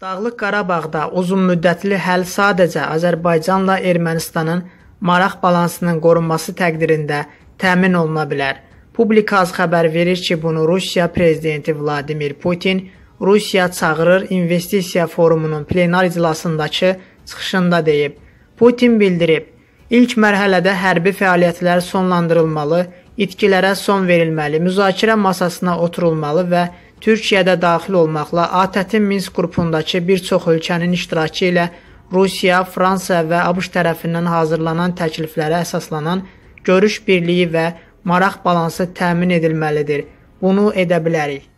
Dağlıq Qarabağda uzunmüddətli həll sadəcə Azərbaycanla Ermənistanın maraq balansının qorunması təqdirində təmin oluna bilər. Publikaz xəbər verir ki, bunu Rusiya prezidenti Vladimir Putin Rusiya çağırır investisiya forumunun plenar iclasındakı çıxışında deyib. Putin bildirib, ilk mərhələdə hərbi fəaliyyətlər sonlandırılmalı, itkilərə son verilməli, müzakirə masasına oturulmalı və Türkiyədə daxil olmaqla ATƏT-in Minsk qrupundakı bir çox ölkənin iştirakı ilə Rusiya, Fransa və ABŞ tərəfindən hazırlanan təkliflərə əsaslanan görüş birliyi və maraq balansı təmin edilməlidir. Bunu edə bilərik.